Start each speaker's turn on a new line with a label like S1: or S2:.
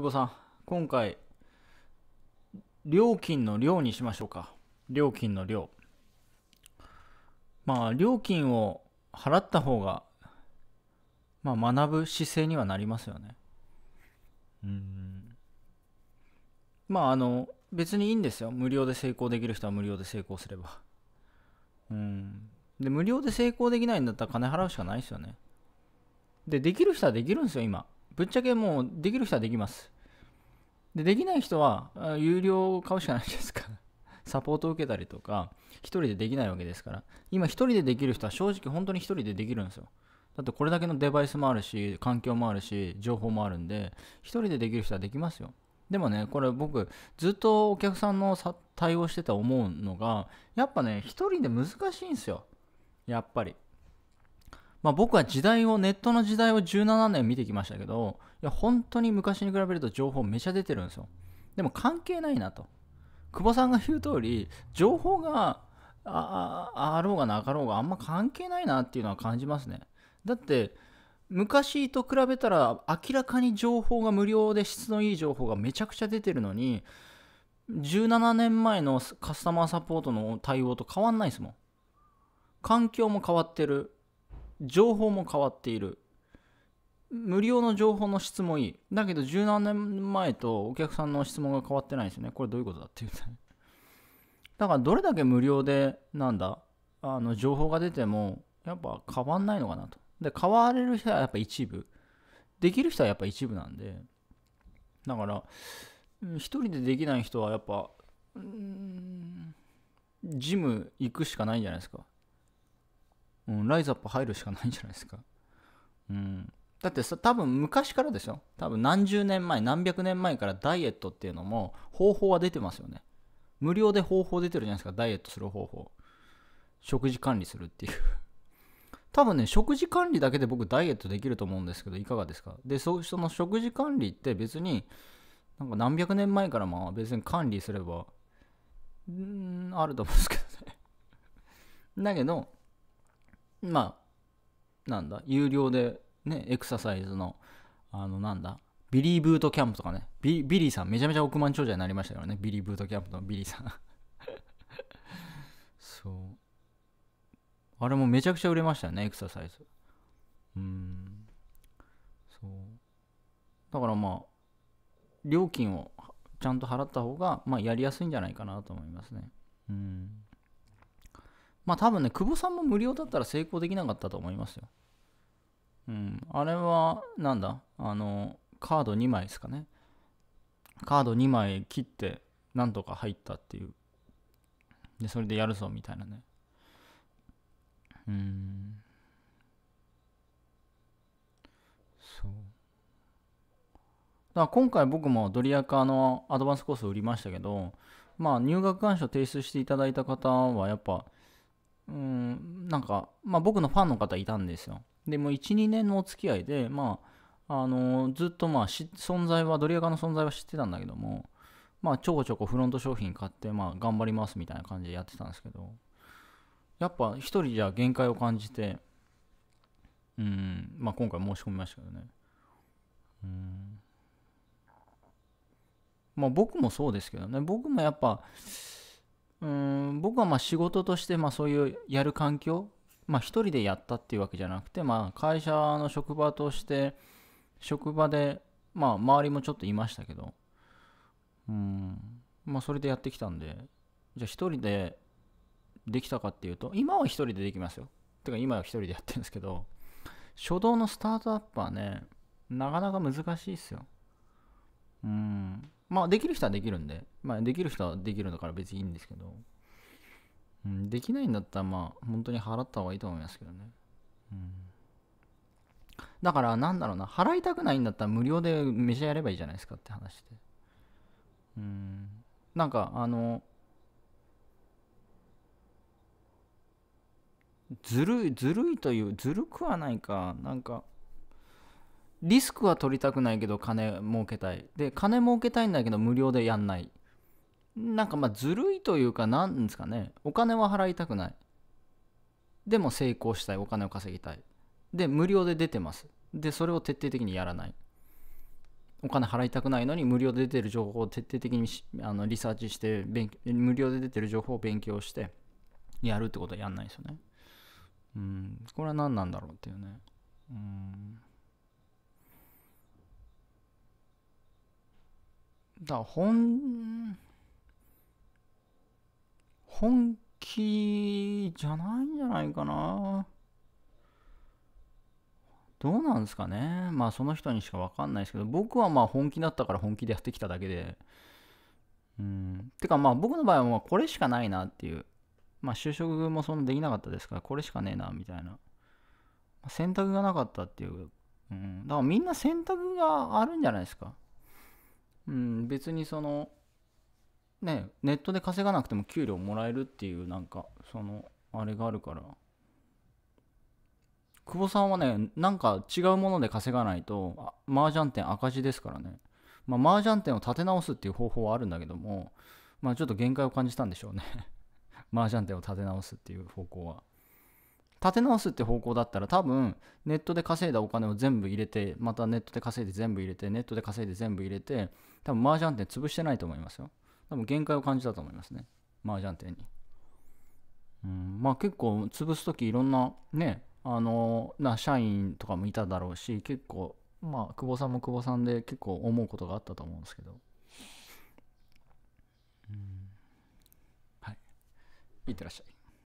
S1: 久保さん、今回、料金の量にしましょうか。料金の量。まあ、料金を払った方が、まあ、学ぶ姿勢にはなりますよね。うん。まあ、あの、別にいいんですよ。無料で成功できる人は無料で成功すれば。うん。で、無料で成功できないんだったら金払うしかないですよね。で、できる人はできるんですよ、今。ぶっちゃけもうできる人はできます。でできない人は有料を買うしかないですから。サポートを受けたりとか、1人でできないわけですから、今1人でできる人は正直本当に1人でできるんですよ。だってこれだけのデバイスもあるし、環境もあるし、情報もあるんで、1人でできる人はできますよ。でもね、これ僕、ずっとお客さんの対応してて思うのが、やっぱね、1人で難しいんですよ。やっぱり。まあ、僕は時代をネットの時代を17年見てきましたけどいや本当に昔に比べると情報めちゃ出てるんですよでも関係ないなと久保さんが言う通り情報があああろうがなかろうがあんま関係ないなっていうのは感じますねだって昔と比べたら明らかに情報が無料で質のいい情報がめちゃくちゃ出てるのに17年前のカスタマーサポートの対応と変わんないですもん環境も変わってる情報も変わっている無料の情報の質もいいだけど十何年前とお客さんの質問が変わってないんですよねこれどういうことだっていうだからどれだけ無料でなんだあの情報が出てもやっぱ変わんないのかなとで変われる人はやっぱ一部できる人はやっぱ一部なんでだから一人でできない人はやっぱんジム行くしかないんじゃないですかうん、ライズアップ入るしかないんじゃないですか。うん、だってさ多分昔からでしょ多分何十年前何百年前からダイエットっていうのも方法は出てますよね無料で方法出てるじゃないですかダイエットする方法食事管理するっていう多分ね食事管理だけで僕ダイエットできると思うんですけどいかがですかでそその食事管理って別になんか何百年前からまあ別に管理すればんあると思うんですけどねだけどまあ、なんだ、有料で、ね、エクササイズの、あの、なんだ、ビリーブートキャンプとかね、ビビリーさん、めちゃめちゃ億万長者になりましたからね、ビリーブートキャンプのビリーさん そう。あれもめちゃくちゃ売れましたよね、エクササイズ。うん。そう。だからまあ、料金をちゃんと払った方が、まあ、やりやすいんじゃないかなと思いますね。うん。まあ多分ね、久保さんも無料だったら成功できなかったと思いますよ。うん、あれは、なんだあの、カード2枚ですかね。カード2枚切って、なんとか入ったっていう。で、それでやるぞ、みたいなね。うん。そう。だから今回僕もドリアカのアドバンスコースを売りましたけど、まあ入学願書提出していただいた方はやっぱうんなんか、まあ、僕のファンの方いたんですよでも12年のお付き合いで、まあ、あのずっとまあ存在はドリアカの存在は知ってたんだけども、まあ、ちょこちょこフロント商品買って、まあ、頑張りますみたいな感じでやってたんですけどやっぱ1人じゃ限界を感じてうん、まあ、今回申し込みましたけどねうんまあ僕もそうですけどね僕もやっぱうん僕はまあ仕事としてまあそういうやる環境、まあ、1人でやったっていうわけじゃなくて、まあ、会社の職場として職場で、まあ、周りもちょっといましたけどうんまあそれでやってきたんでじゃあ1人でできたかっていうと今は1人でできますよてか今は1人でやってるんですけど初動のスタートアップはねなかなか難しいですようんまあできる人はできるんで、まあできる人はできるんだから別にいいんですけど、うん、できないんだったらまあ本当に払った方がいいと思いますけどね。うん、だからなんだろうな、払いたくないんだったら無料で飯やればいいじゃないですかって話で。うん、なんかあの、ずるい、ずるいという、ずるくはないか、なんか、リスクは取りたくないけど金儲けたいで金儲けたいんだけど無料でやんないなんかまあずるいというかなんですかねお金は払いたくないでも成功したいお金を稼ぎたいで無料で出てますでそれを徹底的にやらないお金払いたくないのに無料で出てる情報を徹底的にあのリサーチして勉無料で出てる情報を勉強してやるってことはやんないですよねうんこれは何なんだろうっていうねうんだ本、本気じゃないんじゃないかな。どうなんですかね。まあその人にしかわかんないですけど、僕はまあ本気だったから本気でやってきただけで。うん。てかまあ僕の場合はこれしかないなっていう。まあ就職もそんなできなかったですから、これしかねえなみたいな。選択がなかったっていう。うん。だからみんな選択があるんじゃないですか。うん、別にそのねネットで稼がなくても給料もらえるっていうなんかそのあれがあるから久保さんはねなんか違うもので稼がないと麻雀店赤字ですからねま麻雀店を立て直すっていう方法はあるんだけどもまあちょっと限界を感じたんでしょうね 麻雀店を立て直すっていう方向は立て直すって方向だったら多分ネットで稼いだお金を全部入れてまたネットで稼いで全部入れてネットで稼いで全部入れて多分麻雀店潰してないと思いますよ。多分限界を感じたと思いますね。麻雀店に。うん、まあ結構潰す時いろんなね、あの、な社員とかもいただろうし、結構、まあ久保さんも久保さんで結構思うことがあったと思うんですけど。うん、はい。いってらっしゃい。